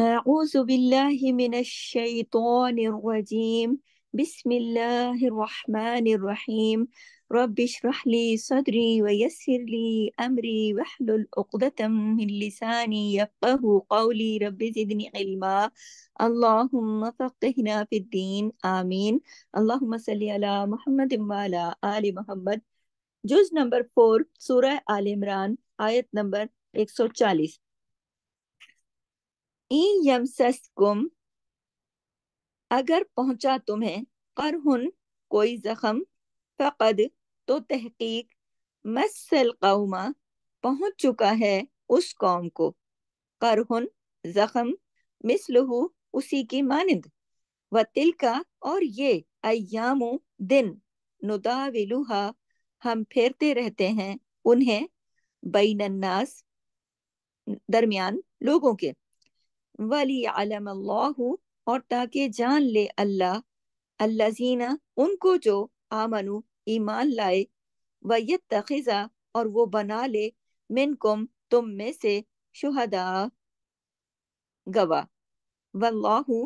أعوذ بالله من الشيطان الرجيم بسم الله الرحمن الرحيم رب اشرح لي صدري ويسر لي أمري واحلل عقدة من لساني يفقه قولي رب زدني علما اللهم فقهنا في الدين آمين اللهم صل على محمد وعلى آل محمد جزء نمبر 4 سورة آل عمران آية نمبر 140 ई अगर पहुंचा तुम्हें करहुन कोई जख्म फ़कद तो तहकीक मसल कौमा पहुंच चुका है उस कौम को करहुन जख्म मिसलहू उसी की मानंद व तिलका और ये अयामो दिन नुदाविलुहा हम फेरते रहते हैं उन्हें बैनन्नास दरमियान लोगों के वली आलम अल्लाह और ताकि जान ले अल्लाह अल्लाजीना उनको जो आमनु ईमान लाए वयत तखिजा और वो बना ले मिनकुम तुम में से शुहदा गवा वल्लाहु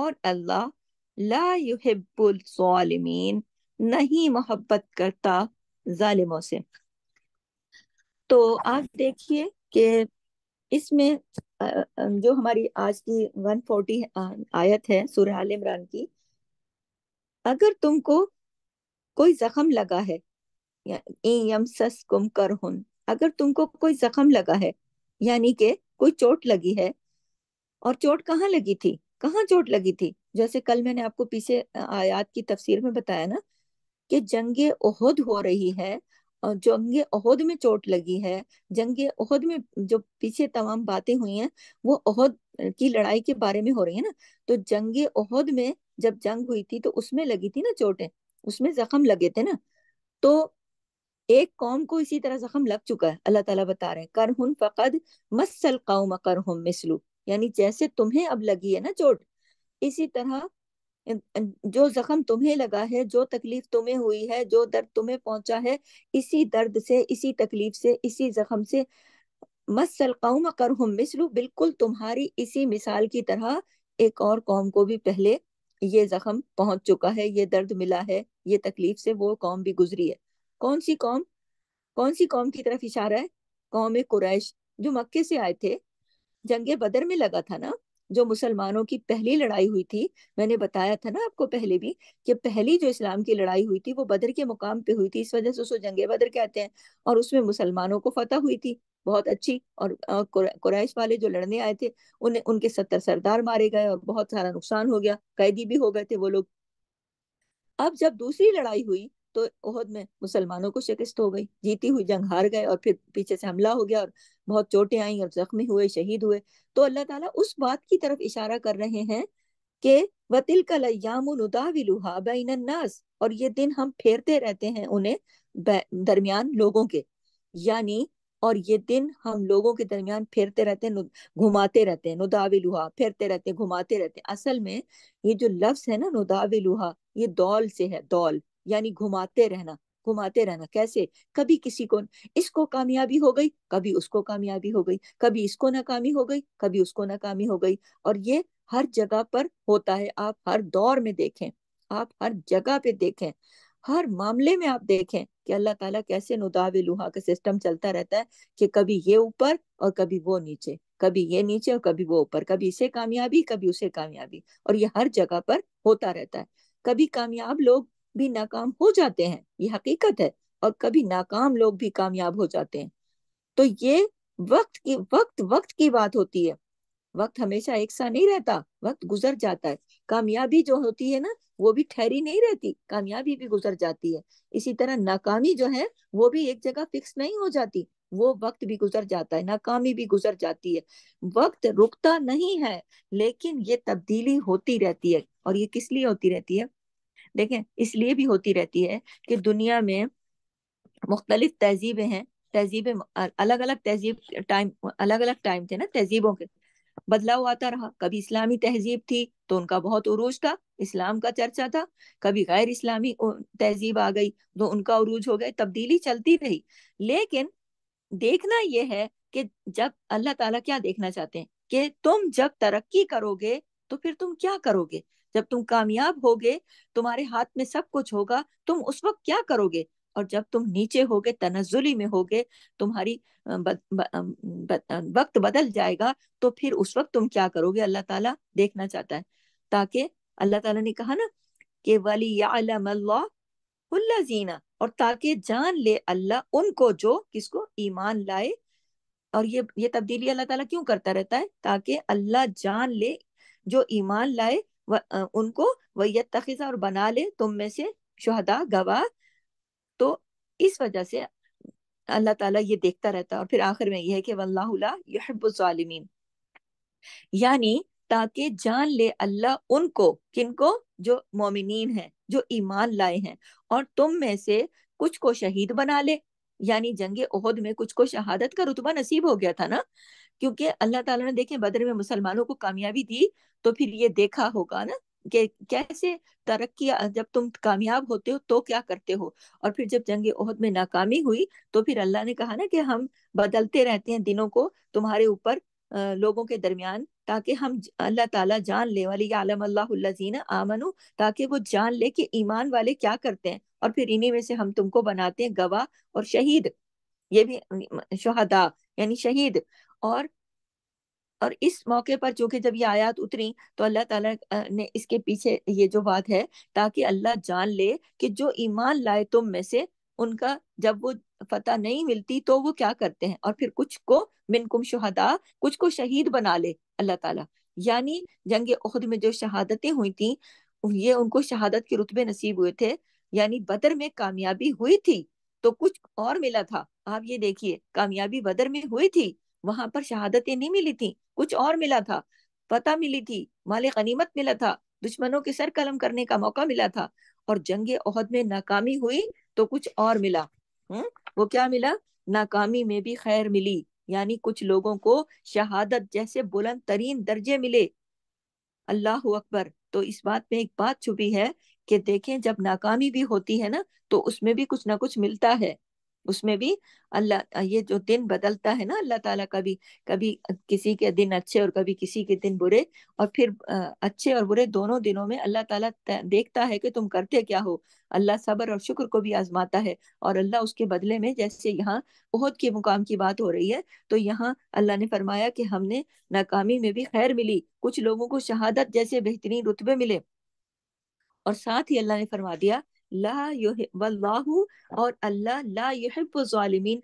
और अल्लाह ला युहिब्बुल ज़ालिमीन नहीं मोहब्बत करता जालिमों से तो आप देखिए कि इसमें जो हमारी आज की 140 आयत है सूर्य आल इमरान की अगर तुमको कोई जख्म लगा है अगर तुमको कोई जख्म लगा है यानी के कोई चोट लगी है और चोट कहाँ लगी थी कहाँ चोट लगी थी जैसे कल मैंने आपको पीछे आयात की तफसीर में बताया ना कि जंगे ओहद हो रही है जंगे अहद में चोट लगी है जंगे अहद में जो पीछे तमाम बातें हुई हैं वो अहद की लड़ाई के बारे में हो रही है ना तो जंग अहद में जब जंग हुई थी तो उसमें लगी थी ना चोटें उसमें जख्म लगे थे ना तो एक कौम को इसी तरह जख्म लग चुका है अल्लाह ताला बता रहे हैं करहुन फकद मसल कौम हम मिसलू यानी जैसे तुम्हें अब लगी है ना चोट इसी तरह जो जख्म तुम्हें लगा है जो तकलीफ तुम्हें हुई है जो दर्द तुम्हें पहुंचा है इसी दर्द से इसी तकलीफ से इसी जख्म से मसल कौम करहम मिसलू बिल्कुल तुम्हारी इसी मिसाल की तरह एक और कौम को भी पहले ये जख्म पहुंच चुका है ये दर्द मिला है ये तकलीफ से वो कौम भी गुजरी है कौन सी कौम कौन सी कौम की तरफ इशारा है कौम कुरैश जो मक्के से आए थे जंगे बदर में लगा था ना जो मुसलमानों की पहली लड़ाई हुई थी मैंने बताया था ना आपको पहले भी कि पहली जो इस्लाम की लड़ाई हुई थी वो बदर के मुकाम पे हुई थी इस वजह से उसको जंगे बदर कहते हैं और उसमें मुसलमानों को फतह हुई थी बहुत अच्छी और कुरैश वाले जो लड़ने आए थे उन्हें उनके सत्तर सरदार मारे गए और बहुत सारा नुकसान हो गया कैदी भी हो गए थे वो लोग अब जब दूसरी लड़ाई हुई तो ओहद में मुसलमानों को शिकस्त हो गई जीती हुई जंग हार गए और फिर पीछे से हमला हो गया और बहुत चोटें आई और जख्मी हुए शहीद हुए तो अल्लाह ताला उस बात की तरफ इशारा कर रहे हैं कि वतिल कलयामुदाविलुहा बैनन्नास और ये दिन हम फेरते रहते हैं उन्हें दरमियान लोगों के यानी और ये दिन हम लोगों के दरमियान फेरते रहते हैं घुमाते रहते हैं नुदाविलुहा फेरते रहते हैं घुमाते रहते हैं असल में ये जो लफ्ज है ना नुदाविलुहा ये दौल से है दौल यानी घुमाते रहना घुमाते रहना कैसे कभी किसी को इसको कामयाबी हो गई कभी उसको कामयाबी हो गई कभी इसको नाकामी हो गई कभी उसको नाकामी हो गई और ये हर जगह पर होता है आप हर दौर में देखें आप हर जगह पे देखें हर मामले में आप देखें कि अल्लाह ताला कैसे नुदावे लुहा का सिस्टम चलता रहता है कि कभी ये ऊपर और कभी वो नीचे कभी ये नीचे और कभी वो ऊपर कभी इसे कामयाबी कभी उसे कामयाबी और ये हर जगह पर होता रहता है कभी कामयाब लोग भी नाकाम हो जाते हैं ये हकीकत है और कभी नाकाम लोग भी कामयाब हो जाते हैं तो ये वक्त की वक्त वक्त की बात होती है वक्त हमेशा एक सा नहीं रहता वक्त गुजर जाता है कामयाबी जो होती है ना वो भी ठहरी नहीं रहती कामयाबी भी गुजर जाती है इसी तरह नाकामी जो है वो भी एक जगह फिक्स नहीं हो जाती वो वक्त भी गुजर जाता है नाकामी भी गुजर जाती है वक्त रुकता नहीं है लेकिन ये तब्दीली होती रहती है और ये किस लिए होती रहती है देखें इसलिए भी होती रहती है कि दुनिया में मुख्तलिफ तहजीबें हैं तहजीबें अलग अलग तहजीब टाइम अलग अलग टाइम थे ना तहजीबों के बदलाव आता रहा कभी इस्लामी तहजीब थी तो उनका बहुत उरूज था इस्लाम का चर्चा था कभी गैर इस्लामी तहजीब आ गई तो उनका उरूज हो गए तब्दीली चलती रही लेकिन देखना यह है कि जब अल्लाह ताला क्या देखना चाहते हैं कि तुम जब तरक्की करोगे तो फिर तुम क्या करोगे जब तुम कामयाब होगे तुम्हारे हाथ में सब कुछ होगा तुम उस वक्त क्या करोगे और जब तुम नीचे होगे तनजुली में होगे तुम्हारी बद, ब, ब, वक्त बदल जाएगा तो फिर उस वक्त तुम क्या करोगे अल्लाह ताला देखना चाहता है ताकि अल्लाह ताला ने कहा ना कि वली जीना और ताकि जान ले अल्लाह उनको जो किसको ईमान लाए और ये ये तब्दीली अल्लाह ताला क्यों करता रहता है ताकि अल्लाह जान ले जो ईमान लाए व, उनको वैयत तखीजा और बना ले तुम में से शहदा गवाह तो इस वजह से अल्लाह ताला ये देखता रहता है और फिर आखिर में यह है कि वल्लाहबुजालिमीन यानी ताकि जान ले अल्लाह उनको किनको जो मोमिन हैं जो ईमान लाए हैं और तुम में से कुछ को शहीद बना ले यानी जंगे ओहद में कुछ को शहादत का रुतबा नसीब हो गया था ना क्योंकि अल्लाह ताला ने देखे बदर में मुसलमानों को कामयाबी दी तो फिर ये देखा होगा ना कि कैसे तरक्की जब तुम कामयाब होते हो तो क्या करते हो और फिर जब जंग ओहद में नाकामी हुई तो फिर अल्लाह ने कहा ना कि हम बदलते रहते हैं दिनों को तुम्हारे ऊपर लोगों के दरमियान ताकि हम अल्लाह ताला जान ले वाली आलम अल्लाजीना आमनु ताकि वो जान ले कि ईमान वाले क्या करते हैं और फिर इन्हीं में से हम तुमको बनाते हैं गवाह और शहीद ये भी शहदा यानी शहीद और और इस मौके पर चूंकि जब ये आयात उतरी तो अल्लाह ताला ने इसके पीछे ये जो बात है ताकि अल्लाह जान ले कि जो ईमान लाए तुम में से उनका जब वो फतह नहीं मिलती तो वो क्या करते हैं और फिर कुछ को मिनकुम शहदा कुछ को शहीद बना ले अल्लाह ताला यानी जंग उहद में जो शहादतें हुई थी ये उनको शहादत के रुतबे नसीब हुए थे यानी बदर में कामयाबी हुई थी तो कुछ और मिला था आप ये देखिए कामयाबी बदर में हुई थी वहां पर शहादतें नहीं मिली थी कुछ और मिला था पता मिली थी माल गनीमत मिला था दुश्मनों के सर कलम करने का मौका मिला था और जंग ओहद में नाकामी हुई तो कुछ और मिला हम्म वो क्या मिला नाकामी में भी खैर मिली यानी कुछ लोगों को शहादत जैसे बुलंद तरीन दर्जे मिले अल्लाह अकबर तो इस बात में एक बात छुपी है कि देखें जब नाकामी भी होती है ना तो उसमें भी कुछ ना कुछ मिलता है उसमें भी अल्लाह ये जो दिन बदलता है ना अल्लाह ताला कभी कभी किसी के दिन अच्छे और कभी किसी के दिन बुरे और फिर अच्छे और बुरे दोनों दिनों में अल्लाह ताला देखता है कि तुम करते क्या हो अल्लाह सबर और शुक्र को भी आजमाता है और अल्लाह उसके बदले में जैसे यहाँ बहुत के मुकाम की बात हो रही है तो यहाँ अल्लाह ने फरमाया कि हमने नाकामी में भी खैर मिली कुछ लोगों को शहादत जैसे बेहतरीन रुतबे मिले और साथ ही अल्लाह ने फरमा दिया ला और अल्लाह ला युहिब्बु जालिमीन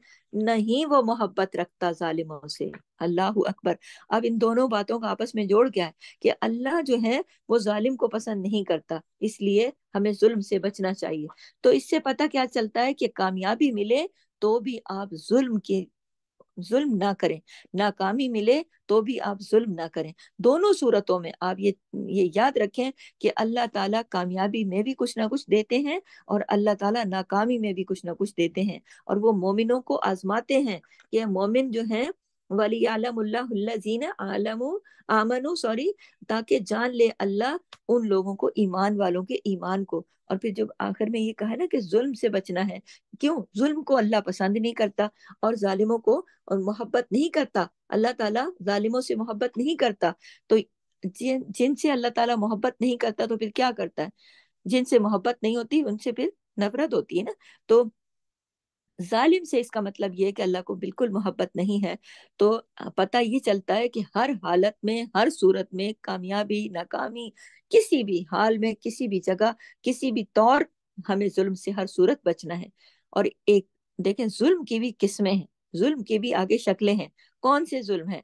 नहीं वो मोहब्बत रखता जालिमों से अल्लाह अकबर अब इन दोनों बातों का आपस में जोड़ गया है कि अल्लाह जो है वो जालिम को पसंद नहीं करता इसलिए हमें जुल्म से बचना चाहिए तो इससे पता क्या चलता है कि कामयाबी मिले तो भी आप जुल्म के जुल्म ना करें नाकामी मिले तो भी आप जुल्म ना करें दोनों सूरतों में आप ये ये याद रखें कि अल्लाह ताला कामयाबी में भी कुछ ना कुछ देते हैं और अल्लाह ताला नाकामी में भी कुछ ना कुछ देते हैं और वो मोमिनों को आजमाते हैं कि मोमिन जो है वली आलमजीना आलमो आमनो सॉरी ताकि जान ले अल्लाह उन लोगों को ईमान वालों के ईमान को और फिर जब आखिर में ये कहा ना कि जुल्म से बचना है क्यों जुल्म को अल्लाह पसंद नहीं करता और जालिमों को और मोहब्बत नहीं करता अल्लाह ताला जालिमों से मोहब्बत नहीं करता तो जिन जिनसे अल्लाह ताला मोहब्बत नहीं करता तो फिर क्या करता है जिनसे मोहब्बत नहीं होती उनसे फिर नफरत होती है ना तो जालिम से इसका मतलब ये है कि अल्लाह को बिल्कुल मोहब्बत नहीं है तो पता ये चलता है कि हर हालत में हर सूरत में कामयाबी नाकामी किसी भी हाल में किसी भी जगह किसी भी तौर हमें जुल्म से हर सूरत बचना है और एक देखें जुल्म की भी किस्में हैं जुल्म के भी आगे शक्लें हैं कौन से जुल्म है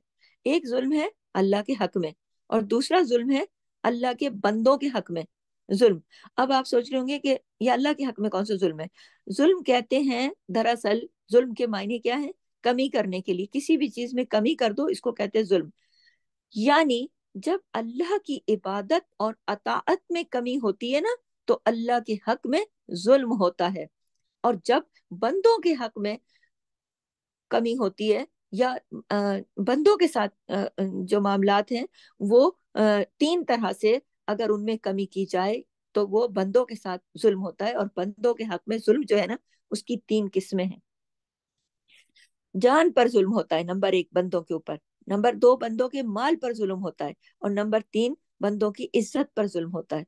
एक जुल्म है अल्लाह के हक में और दूसरा जुल्म है अल्लाह के बंदों के हक में जुल्म अब आप सोच रहे होंगे कि ये अल्लाह के हक में कौन सा जुल्म है जुल्म कहते हैं दरअसल जुल्म के मायने क्या है कमी करने के लिए किसी भी चीज में कमी कर दो इसको कहते हैं जुल्म यानी जब अल्लाह की इबादत और अतात में कमी होती है ना तो अल्लाह के हक में जुल्म होता है और जब बंदों के हक में कमी होती है या बंदों के साथ जो मामला हैं वो तीन तरह से अगर उनमें कमी की जाए तो वो बंदों के साथ जुल्म होता है और बंदों के हक में जुल्म जो है ना उसकी तीन किस्में हैं जान पर जुल्म होता है नंबर एक बंदों के ऊपर नंबर दो बंदों के माल पर जुल्म होता है और नंबर तीन बंदों की इज्जत पर जुल्म होता है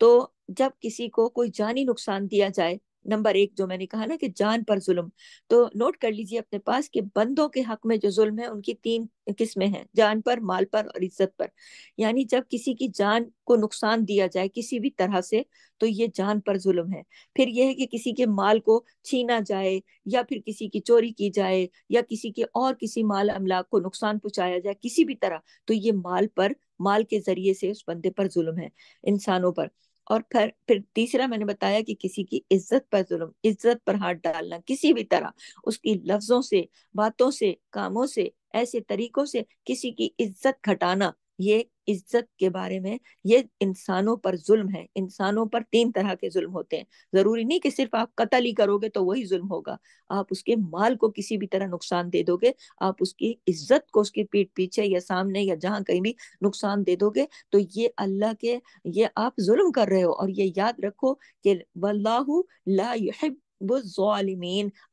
तो जब किसी को कोई जानी नुकसान दिया जाए नंबर एक जो मैंने कहा ना कि जान पर जुल्म तो नोट कर लीजिए अपने पास कि बंदों के हक में जो जुल्म है उनकी तीन किस्में हैं जान पर माल पर और इज्जत पर यानी जब किसी की जान को नुकसान दिया जाए किसी भी तरह से तो ये जान पर जुल्म है फिर यह है कि किसी के माल को छीना जाए या फिर किसी की चोरी की जाए या किसी के और किसी माल अमला को नुकसान पहुंचाया जाए किसी भी तरह तो ये माल पर माल के जरिए से उस बंदे पर जुल्म है इंसानों पर और फिर फिर तीसरा मैंने बताया कि किसी की इज्जत पर जुल्म इज्जत पर हाथ डालना किसी भी तरह उसकी लफ्जों से बातों से कामों से ऐसे तरीकों से किसी की इज्जत घटाना ये इज्जत के बारे में ये इंसानों पर जुल्म है इंसानों पर तीन तरह के जुल्म होते हैं जरूरी नहीं कि सिर्फ आप कत्ल ही करोगे तो वही जुल्म होगा आप उसके माल को किसी भी तरह नुकसान दे दोगे आप उसकी इज्जत को उसकी पीठ पीछे या सामने या जहां कहीं भी नुकसान दे दोगे तो ये अल्लाह के ये आप जुल्म कर रहे हो और ये याद रखो कि वल्लाह ला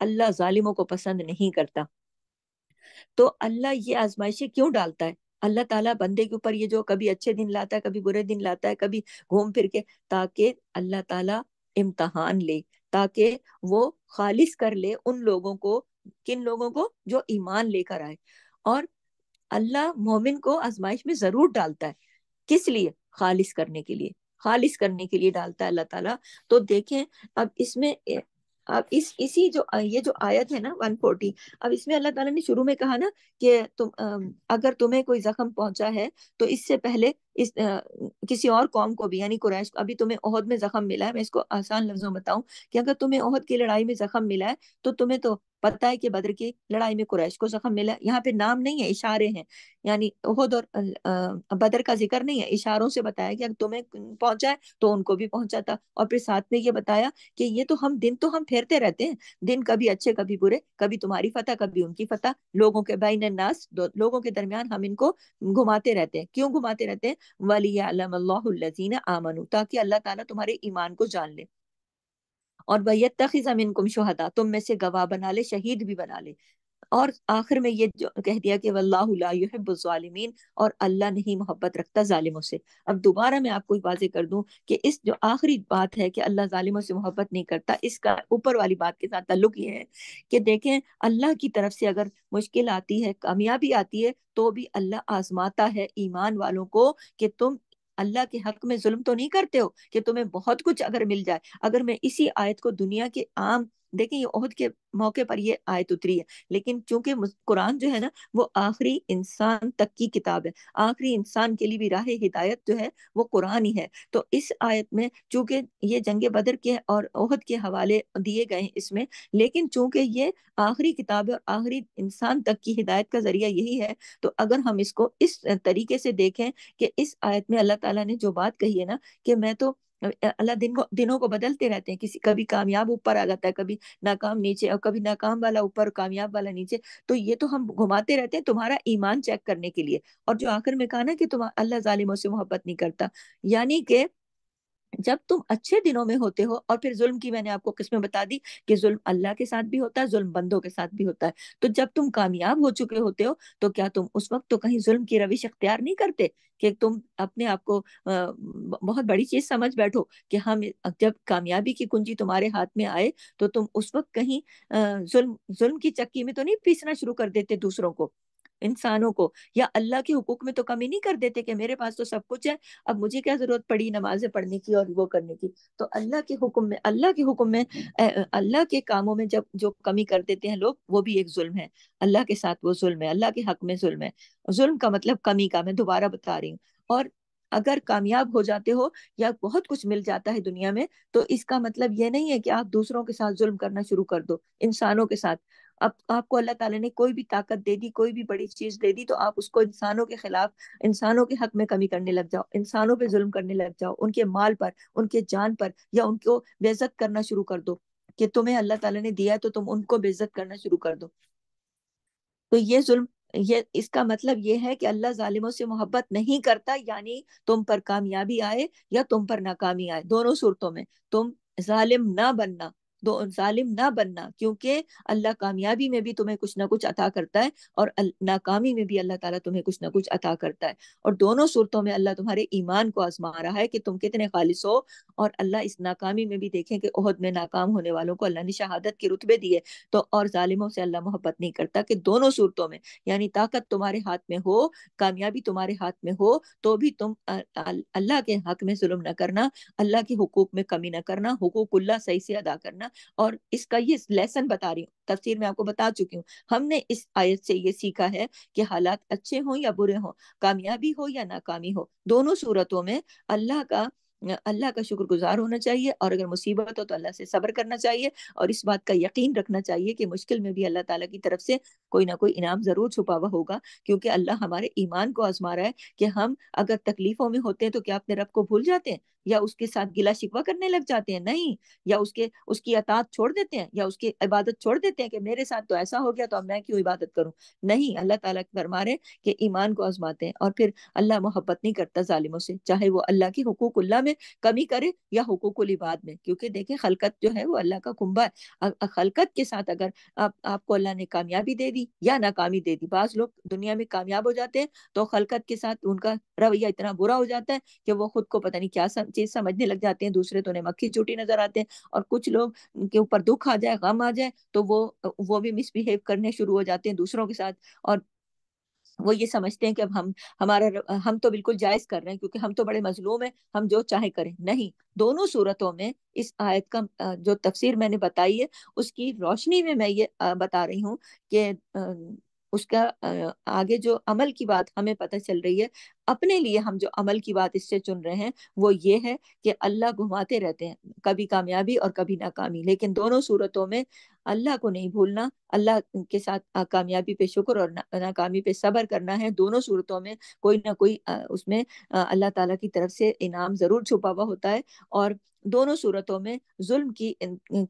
अल्लाह जालिमों को पसंद नहीं करता तो अल्लाह ये आजमाइशें क्यों डालता है अल्लाह ताला बंदे के ऊपर ये जो कभी अच्छे दिन लाता है कभी बुरे दिन लाता है कभी घूम फिर के ताकि अल्लाह ताला इम्तहान ले ताकि वो खालिश कर ले उन लोगों को किन लोगों को जो ईमान लेकर आए और अल्लाह मोमिन को आजमाइश में जरूर डालता है किस लिए खालिश करने के लिए खालिश करने के लिए डालता है अल्लाह ताला तो देखें अब इसमें अब इस इसी जो ये जो आयत है ना फोर्टी अब इसमें अल्लाह ताला ने शुरू में कहा ना कि तुम अगर तुम्हें कोई जख्म पहुंचा है तो इससे पहले इस आ, किसी और कौम को भी यानी कुरैश अभी तुम्हें ओहद में जख्म मिला है मैं इसको आसान लफ्जों बताऊं कि अगर तुम्हें ओहद की लड़ाई में जख्म मिला है तो तुम्हें तो पता है कि बद्र की लड़ाई में कुरैश को जख्म मिला यहाँ पे नाम नहीं है इशारे हैं यानी उहद और बदर का जिक्र नहीं है इशारों से बताया कि अगर तुम्हें पहुंचा है तो उनको भी पहुंचा था और फिर साथ में ये बताया कि ये तो हम दिन तो हम फेरते रहते हैं दिन कभी अच्छे कभी बुरे कभी तुम्हारी फतह कभी उनकी फतह लोगों के बाइन नास लोगों के दरमियान हम इनको घुमाते रहते हैं क्यों घुमाते रहते हैं वली आलम अल्लाह आमनू ताकि अल्लाह तुम्हारे ईमान को जान ले और वह तखी जमीन कुम शहदा तुम में से गवाह बना ले शहीद भी बना ले और आखिर में ये कह दिया कि वल्लाहब्बालमीन और अल्लाह नहीं मोहब्बत रखता ालिमों से अब दोबारा मैं आपको वाजे कर दूं कि इस जो आखिरी बात है कि अल्लाह ालिमों से मोहब्बत नहीं करता इसका ऊपर वाली बात के साथ ताल्लुक ये है कि देखें अल्लाह की तरफ से अगर मुश्किल आती है कामयाबी आती है तो भी अल्लाह आजमाता है ईमान वालों को कि तुम अल्लाह के हक में जुल्म तो नहीं करते हो कि तुम्हें बहुत कुछ अगर मिल जाए अगर मैं इसी आयत को दुनिया के आम देखें ये ओहद के मौके पर ये आयत उतरी है लेकिन चूंकि कुरान जो है ना वो आखिरी इंसान तक की किताब है आखिरी इंसान के लिए भी राह हिदायत जो है वो कुरान ही है तो इस आयत में चूंकि ये जंग बदर के और ओहद के हवाले दिए गए हैं इसमें लेकिन चूंकि ये आखिरी किताब है और आखिरी इंसान तक की हिदायत का जरिया यही है तो अगर हम इसको इस तरीके से देखें कि इस आयत में अल्लाह तला ने जो बात कही है ना कि मैं तो अल्लाह दिन को दिनों को बदलते रहते हैं किसी कभी कामयाब ऊपर आ जाता है कभी नाकाम नीचे और कभी नाकाम वाला ऊपर कामयाब वाला नीचे तो ये तो हम घुमाते रहते हैं तुम्हारा ईमान चेक करने के लिए और जो आखिर में कहा ना कि तुम अल्लाह जालिमों से मोहब्बत नहीं करता यानी कि जब तुम अच्छे दिनों में होते हो और फिर जुल्म की मैंने आपको किस्में बता दी कि जुल्म अल्लाह के साथ भी होता है जुल्म बंदों के साथ भी होता है तो जब तुम कामयाब हो चुके होते हो तो क्या तुम उस वक्त तो कहीं जुल्म की रविश अख्तियार नहीं करते कि तुम अपने आप को बहुत बड़ी चीज समझ बैठो कि हम हाँ, जब कामयाबी की कुंजी तुम्हारे हाथ में आए तो तुम उस वक्त कहीं जुल्म जुल्म की चक्की में तो नहीं पीसना शुरू कर देते दूसरों को इंसानों को या अल्लाह के हुकूक में तो कमी नहीं कर देते कि मेरे पास तो सब कुछ है अब मुझे क्या जरूरत पड़ी नमाजें पढ़ने की और वो करने की तो अल्लाह के हुक्म में अल्लाह के हुक्म में अल्लाह के कामों में जब जो कमी कर देते हैं लोग वो भी एक जुल्म है अल्लाह के साथ वो जुल्म है अल्लाह के हक में जुल्म है जुल्म का मतलब कमी का मैं दोबारा बता रही हूँ और अगर कामयाब हो जाते हो या बहुत कुछ मिल जाता है दुनिया में तो इसका मतलब ये नहीं है कि आप दूसरों के साथ जुल्म करना शुरू कर दो इंसानों के साथ अब आपको अल्लाह ताला ने कोई भी ताकत दे दी कोई भी बड़ी चीज दे दी तो आप उसको इंसानों के खिलाफ इंसानों के हक में कमी करने लग जाओ इंसानों पे जुल्म करने लग जाओ उनके माल पर उनके जान पर या उनको बेजत करना शुरू कर दो कि तुम्हें अल्लाह ताला ने दिया है तो तुम उनको बेजत करना शुरू कर दो तो ये जुल्म ये इसका मतलब ये है कि अल्लाह जालिमों से मोहब्बत नहीं करता यानी तुम पर कामयाबी आए या तुम पर नाकामी आए दोनों सूरतों में तुम जालिम ना बनना दो जालिम ना बनना क्योंकि अल्लाह कामयाबी में भी तुम्हें कुछ ना कुछ अता करता है और नाकामी में भी अल्लाह ताला तुम्हें कुछ ना कुछ अता करता है और दोनों सूरतों में अल्लाह तुम्हारे ईमान को आजमा रहा है कि तुम कितने खालिश हो और अल्लाह इस नाकामी में भी देखें कि ओहद में नाकाम होने वालों को अल्लाह ने शहादत के रुतबे दिए तो और ालिमों से अल्लाह मोहब्बत नहीं करता कि दोनों सूरतों में यानी ताकत तुम्हारे हाथ में हो कामयाबी तुम्हारे हाथ में हो तो भी तुम अल्लाह के हक में जुल्म न करना अल्लाह के हकूक में कमी न करना हकूक सही से अदा करना और इसका ये लेसन बता रही हूँ तफसीर में आपको बता चुकी हूँ हमने इस आयत से ये सीखा है कि हालात अच्छे हों या बुरे हों कामयाबी हो या नाकामी हो दोनों सूरतों में अल्लाह का अल्लाह का शुक्रगुजार होना चाहिए और अगर मुसीबत हो तो अल्लाह से सब्र करना चाहिए और इस बात का यकीन रखना चाहिए कि मुश्किल में भी अल्लाह ताला की तरफ से कोई ना कोई इनाम ज़रूर छुपा हुआ होगा क्योंकि अल्लाह हमारे ईमान को आजमा रहा है कि हम अगर तकलीफ़ों में होते हैं तो क्या अपने रब को भूल जाते हैं या उसके साथ गिला शिकवा करने लग जाते हैं नहीं या उसके उसकी अतात छोड़ देते हैं या उसकी इबादत छोड़ देते हैं कि मेरे साथ तो ऐसा हो गया तो अब मैं क्यों इबादत करूं नहीं अल्लाह ताला फरमा रहे कि ईमान को आजमाते हैं और फिर अल्लाह मोहब्बत नहीं करता जालिमों से चाहे वो अल्लाह के हकूक में में कमी करे या हुकूक लिबाद में क्योंकि देखें खलकत जो है वो अल्लाह का कुंबा है खलकत के साथ अगर आप आपको अल्लाह ने कामयाबी दे दी या नाकामी दे दी बाज लोग दुनिया में कामयाब हो जाते हैं तो खलकत के साथ उनका रवैया इतना बुरा हो जाता है कि वो खुद को पता नहीं क्या चीज समझने लग जाते हैं दूसरे तो उन्हें मक्खी चूटी नजर आते हैं और कुछ लोग के ऊपर दुख आ जाए गम आ जाए तो वो वो भी मिसबिहेव करने शुरू हो जाते हैं दूसरों के साथ और वो ये समझते हैं कि अब हम हमारा हम तो बिल्कुल जायज कर रहे हैं क्योंकि हम तो बड़े मजलूम हैं हम जो चाहे करें नहीं दोनों सूरतों में इस आयत का जो तफसीर मैंने बताई है उसकी रोशनी में मैं ये बता रही हूँ कि उसका आगे जो अमल की बात हमें पता चल रही है अपने लिए हम जो अमल की बात इससे चुन रहे हैं वो ये है कि अल्लाह घुमाते रहते हैं कभी कामयाबी और कभी नाकामी लेकिन दोनों सूरतों में अल्लाह को नहीं भूलना अल्लाह के साथ कामयाबी पे शुक्र और नाकामी पे सबर करना है दोनों सूरतों में कोई ना कोई उसमें अल्लाह ताला की तरफ से इनाम जरूर छुपा हुआ होता है और दोनों सूरतों में जुल्म की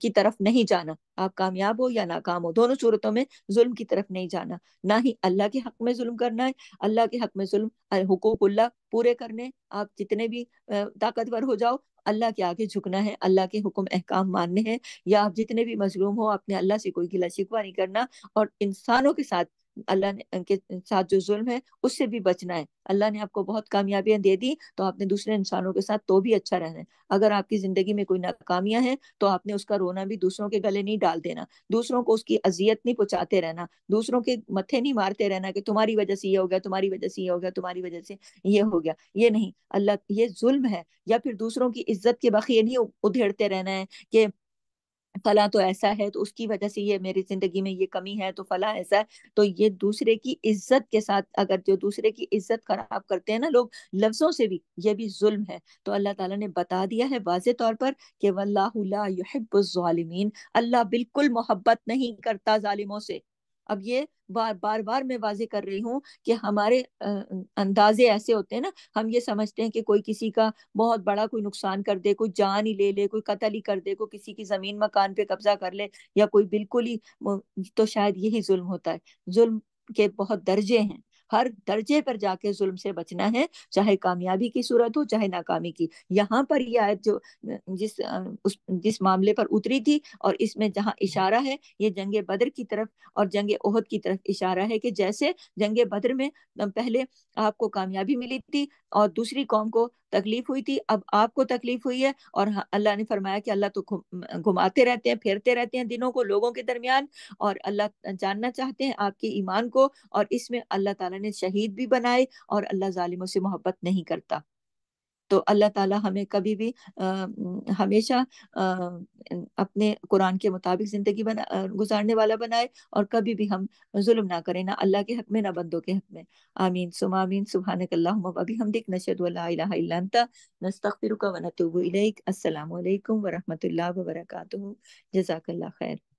की तरफ नहीं जाना आप कामयाब हो या नाकाम हो दोनों सूरतों में जुल्म की तरफ नहीं जाना ना ही अल्लाह के हक में जुल्म करना है अल्लाह के हक में जुल्म हुकूकुल्ला पूरे करने आप जितने भी ताकतवर हो जाओ अल्लाह के आगे झुकना है अल्लाह के हुक्म अहकाम मानने हैं या आप जितने भी मजलूम हो आपने अल्लाह से कोई गिला शिकवा नहीं करना और इंसानों के साथ अल्लाह ने के साथ जो जुल्म है उससे भी बचना है अल्लाह ने आपको बहुत कामयाबियां दे दी तो आपने दूसरे इंसानों के साथ तो भी अच्छा रहना है अगर आपकी जिंदगी में कोई नाकामियां हैं तो आपने उसका रोना भी दूसरों के गले नहीं डाल देना दूसरों को उसकी अजियत नहीं पहुंचाते रहना दूसरों के मथे नहीं मारते रहना कि तुम्हारी वजह से ये हो गया तुम्हारी वजह से ये हो गया तुम्हारी वजह से ये हो गया ये नहीं अल्लाह ये जुल्म है या फिर दूसरों की इज्जत के बखिए नहीं उधेड़ते रहना है कि फला तो ऐसा है तो उसकी वजह से ये मेरी जिंदगी में ये कमी है तो फला ऐसा है तो ये दूसरे की इज्जत के साथ अगर जो दूसरे की इज्जत खराब करते हैं ना लोग लफ्जों से भी ये भी जुल्म है तो अल्लाह ताला ने बता दिया है वाज तौर पर कि वल्लाहमीन अल्लाह बिल्कुल मोहब्बत नहीं करता ालिमों से अब ये बार बार बार मैं वाजे कर रही हूँ कि हमारे अंदाजे ऐसे होते हैं ना हम ये समझते हैं कि कोई किसी का बहुत बड़ा कोई नुकसान कर दे कोई जान ही ले ले कोई कत्ल ही कर दे कोई किसी की जमीन मकान पे कब्जा कर ले या कोई बिल्कुल ही तो शायद यही जुल्म होता है जुल्म के बहुत दर्जे हैं हर दर्जे पर जाके जुल्म से बचना है चाहे कामयाबी की सूरत हो चाहे नाकामी की यहाँ पर यह आयत जो जिस उस जिस मामले पर उतरी थी और इसमें जहाँ इशारा है ये जंग बद्र की तरफ और जंग ओहद की तरफ इशारा है कि जैसे जंग बद्र में पहले आपको कामयाबी मिली थी और दूसरी कौम को तकलीफ हुई थी अब आपको तकलीफ हुई है और अल्लाह ने फरमाया कि अल्लाह तो घुमाते रहते हैं फेरते रहते हैं दिनों को लोगों के दरमियान और अल्लाह जानना चाहते हैं आपके ईमान को और इसमें अल्लाह ताला ने शहीद भी बनाए और अल्लाह जालिमों से मोहब्बत नहीं करता तो अल्लाह ताला हमें कभी भी आ, हमेशा आ, अपने कुरान के मुताबिक ज़िंदगी बना गुजारने वाला बनाए और कभी भी हम जुल्म ना करें ना अल्लाह के हक में ना बंदों के हक में आमीन सुम आमीन सुबहानकल्लाबी हम दिक नशद नस्तफ़िर खैर